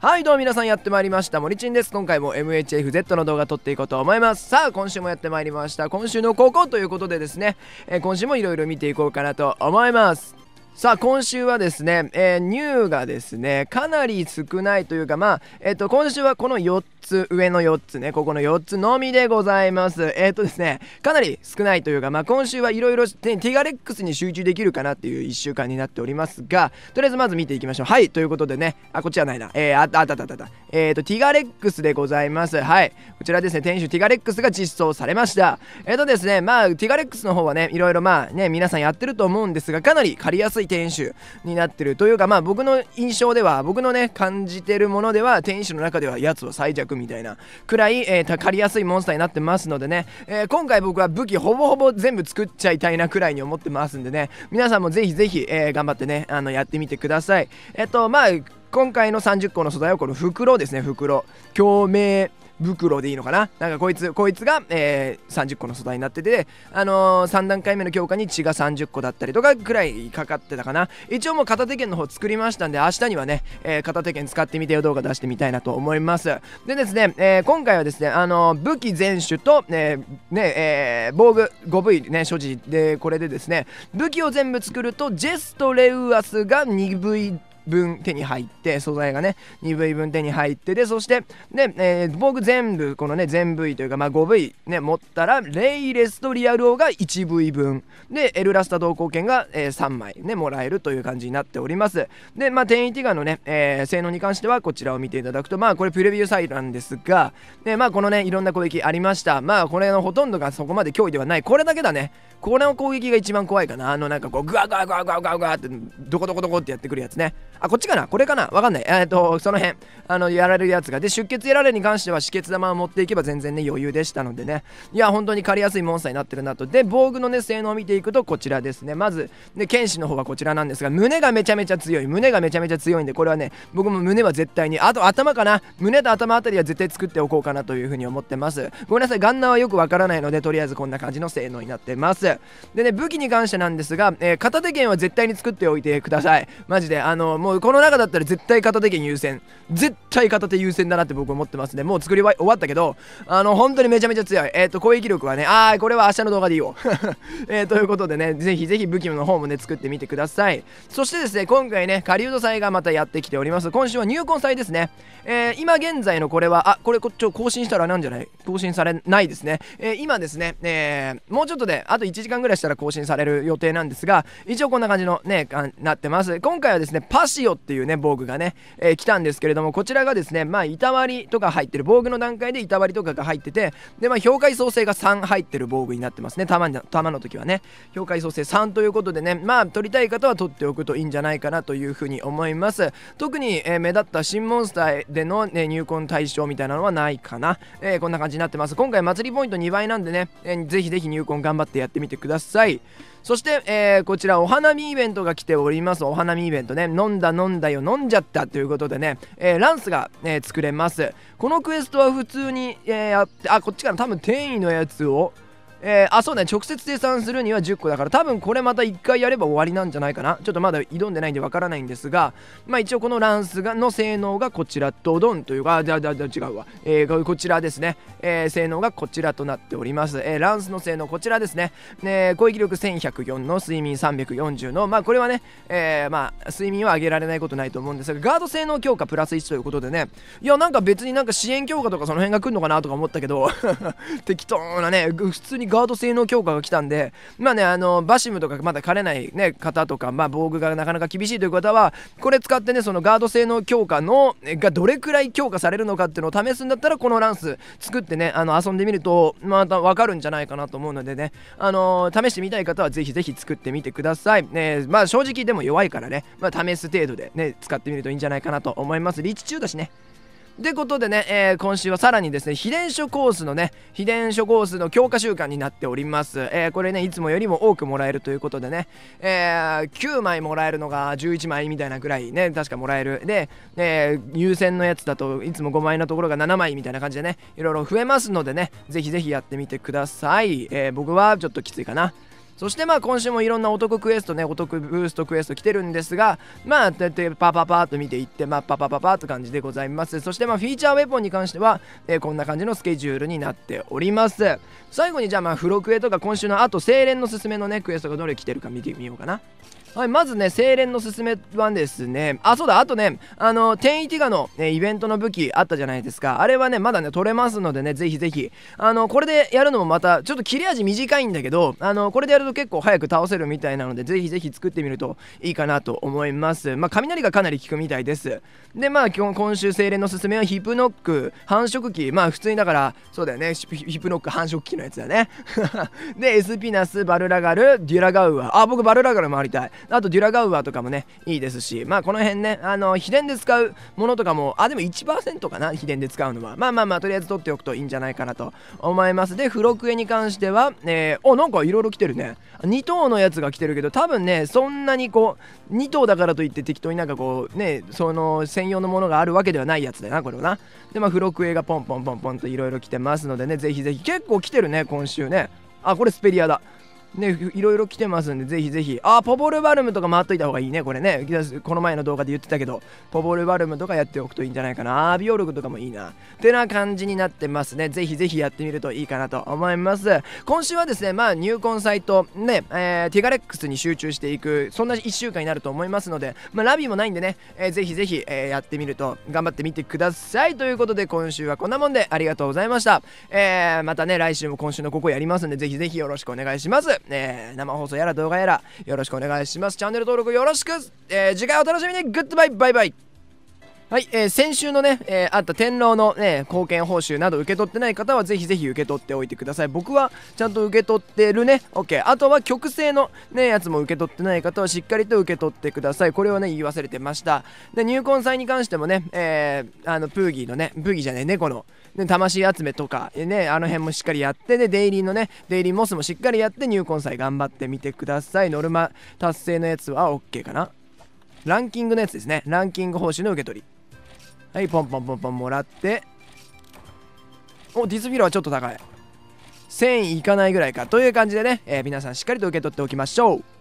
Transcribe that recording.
はいどうも皆さんやってまいりました森ちんです今回も MHFZ の動画撮っていこうと思いますさあ今週もやってまいりました今週のここということでですね、えー、今週もいろいろ見ていこうかなと思いますさあ今週はですね、えー、ニューがですねかなり少ないというかまあえっ、ー、と今週はこの4つつ上の4つねここの4つのみでございますえっ、ー、とですねかなり少ないというかまあ今週はいろいろティガレックスに集中できるかなっていう1週間になっておりますがとりあえずまず見ていきましょうはいということでねあこっちはないなえー、あったあったあったあったえっ、ー、とティガレックスでございますはいこちらですね店主ティガレックスが実装されましたえっ、とですねまあティガレックスの方はねいろいろまあね皆さんやってると思うんですがかなり借りやすい店主になってるというかまあ僕の印象では僕のね感じてるものでは店主の中ではやつは最弱みたいなくらい、えー、たりやすいモンスターになってますのでね、えー、今回僕は武器ほぼほぼ全部作っちゃいたいなくらいに思ってますんでね皆さんもぜひぜひ、えー、頑張ってねあのやってみてくださいえっとまあ今回の30個の素材はこの袋ですね袋共鳴袋でいいのかななんかこいつ、こいつが、えー、30個の素材になってて、あのー、3段階目の強化に血が30個だったりとかくらいかかってたかな。一応もう片手剣の方作りましたんで、明日にはね、えー、片手剣使ってみてよ動画出してみたいなと思います。でですね、えー、今回はですね、あのー、武器全種と、えー、ね、えー、防具 5V ね、所持で、これでですね、武器を全部作ると、ジェスト・レウアスが 2V 分手に入って素材がね2部位分手に入ってでそしてで、えー、僕全部このね全部というか、まあ、5 v ね持ったらレイレストリアル王が1 v 分でエルラスタ同行券が、えー、3枚ねもらえるという感じになっておりますでまあ10イティガのね、えー、性能に関してはこちらを見ていただくとまあこれプレビューサイトなんですがでまあこのねいろんな攻撃ありましたまあこれのほとんどがそこまで脅威ではないこれだけだねこれの攻撃が一番怖いかなあのなんかこうグワグワグワグワグワグワってどこどこどこってやってくるやつねあ、こっちかなこれかなわかんない。えー、っと、その辺、あの、やられるやつが。で、出血やられに関しては、止血玉を持っていけば全然ね、余裕でしたのでね。いや、本当に借りやすいモンスターになってるなと。で、防具のね、性能を見ていくと、こちらですね。まず、ね、剣士の方はこちらなんですが、胸がめちゃめちゃ強い。胸がめちゃめちゃ強いんで、これはね、僕も胸は絶対に、あと頭かな胸と頭あたりは絶対作っておこうかなというふうに思ってます。ごめんなさい、ガンナーはよくわからないので、とりあえずこんな感じの性能になってます。でね、武器に関してなんですが、えー、片手剣は絶対に作っておいてください。マジで、あの、もうこの中だったら絶対片手剣優先絶対片手優先だなって僕思ってますねもう作り終わったけどあの本当にめちゃめちゃ強いえっ、ー、と攻撃力はねあーこれは明日の動画でいいよ えー、ということでねぜひぜひ武器の方もね作ってみてくださいそしてですね今回ね狩人祭がまたやってきております今週は入魂祭ですねえー、今現在のこれはあこれこっちを更新したらなんじゃない更新されないですねえー、今ですねえー、もうちょっとであと1時間ぐらいしたら更新される予定なんですが一応こんな感じのねなってます今回はですねパシシっていうね、防具がね、えー、来たんですけれども、こちらがですね、まあ、板割りとか入ってる、防具の段階で板割りとかが入ってて、で、まあ、氷海創生が3入ってる防具になってますね、玉の時はね。氷海創生3ということでね、まあ、取りたい方は取っておくといいんじゃないかなというふうに思います。特に、えー、目立った新モンスターでの、ね、入魂対象みたいなのはないかな。えー、こんな感じになってます。今回、祭りポイント2倍なんでね、えー、ぜひぜひ入魂頑張ってやってみてください。そして、えー、こちらお花見イベントが来ておりますお花見イベントね飲んだ飲んだよ飲んじゃったということでね、えー、ランスが、えー、作れますこのクエストは普通に、えー、あこっちから多分転移のやつをえー、あ、そうね。直接生産するには10個だから、多分これまた1回やれば終わりなんじゃないかな。ちょっとまだ挑んでないんでわからないんですが、まあ一応このランスがの性能がこちら、ドドンというか、あ、だ、だ、だ、違うわ。えー、こちらですね。えー、性能がこちらとなっております。えー、ランスの性能こちらですね。ね攻撃力1104の睡眠340の、まあこれはね、えー、まあ睡眠は上げられないことないと思うんですが、ガード性能強化プラス1ということでね、いやなんか別になんか支援強化とかその辺が来るのかなとか思ったけど 適当なね、普通にガード性能強化が来たんで、まあね、あの、バシムとかまだ枯れないね、方とか、まあ防具がなかなか厳しいという方は、これ使ってね、そのガード性能強化の、がどれくらい強化されるのかっていうのを試すんだったら、このランス作ってね、あの、遊んでみると、またわかるんじゃないかなと思うのでね、あの試してみたい方はぜひぜひ作ってみてください。ね、まあ正直でも弱いからね、まあ試す程度でね、使ってみるといいんじゃないかなと思います。リーチ中だしね。ってことでね、えー、今週はさらにですね、秘伝書コースのね、秘伝書コースの強化週間になっております。えー、これね、いつもよりも多くもらえるということでね、えー、9枚もらえるのが11枚みたいなぐらいね、確かもらえる。で、えー、優先のやつだといつも5枚のところが7枚みたいな感じでね、いろいろ増えますのでね、ぜひぜひやってみてください。え僕はちょっときついかな。そしてまあ今週もいろんなお得クエストねお得ブーストクエスト来てるんですがまあだってパパパーと見ていってまあパパパパーって感じでございますそしてまあフィーチャーウェポンに関しては、えー、こんな感じのスケジュールになっております最後にじゃあまあ付録絵とか今週のあと精錬のすすめのねクエストがどれ来てるか見てみようかなはい、まずね、精錬のすすめはですね、あ、そうだ、あとね、あの、天一ティの、ね、イベントの武器あったじゃないですか。あれはね、まだね、取れますのでね、ぜひぜひ。あの、これでやるのもまた、ちょっと切れ味短いんだけど、あの、これでやると結構早く倒せるみたいなので、ぜひぜひ作ってみるといいかなと思います。まあ、雷がかなり効くみたいです。で、まあ、今日、今週精錬のすすめはヒプノック、繁殖期、まあ、普通にだから、そうだよね、ヒプノック繁殖期のやつだね。で、エスピナス、バルラガル、デュラガウア。あ、僕バルラガル回りたい。あとデュラガウアとかもねいいですしまあこの辺ねあの秘伝で使うものとかもあでも1%かな秘伝で使うのはまあまあまあとりあえず取っておくといいんじゃないかなと思いますで付録絵に関しては、えー、おなんかいろいろ来てるね2頭のやつが来てるけど多分ねそんなにこう2頭だからといって適当になんかこうねその専用のものがあるわけではないやつだなこれはなでまあ付録絵がポンポンポンポンといろいろ来てますのでねぜひぜひ結構来てるね今週ねあこれスペリアだね、いろいろ来てますんで、ぜひぜひ。あ、ポボルバルムとか回っといた方がいいね、これね。この前の動画で言ってたけど、ポボルバルムとかやっておくといいんじゃないかな。アービオルグとかもいいな。ってな感じになってますね。ぜひぜひやってみるといいかなと思います。今週はですね、まあ、入婚サイト、ね、えー、ティガレックスに集中していく、そんな1週間になると思いますので、まあ、ラビもないんでね、えー、ぜひぜひ、えー、やってみると、頑張ってみてください。ということで、今週はこんなもんでありがとうございました。えー、またね、来週も今週のここやりますんで、ぜひぜひよろしくお願いします。えー、生放送やら動画やらよろしくお願いします。チャンネル登録よろしく、えー、次回お楽しみにグッドバイバイバイはい、えー、先週のね、えー、あった天皇の、ね、貢献報酬など受け取ってない方はぜひぜひ受け取っておいてください僕はちゃんと受け取ってるね OK あとは曲性の、ね、やつも受け取ってない方はしっかりと受け取ってくださいこれをね言い忘れてましたで入魂祭に関してもね、えー、あのプーギーのねプーギーじゃねえ猫の、ね、魂集めとか、ね、あの辺もしっかりやってでデイリーのねデイリーモスもしっかりやって入魂祭頑張ってみてくださいノルマ達成のやつは OK かなランキングのやつですねランキング報酬の受け取りはいポンポンポンポンもらっておディスビルはちょっと高い1000いかないぐらいかという感じでね、えー、皆さんしっかりと受け取っておきましょう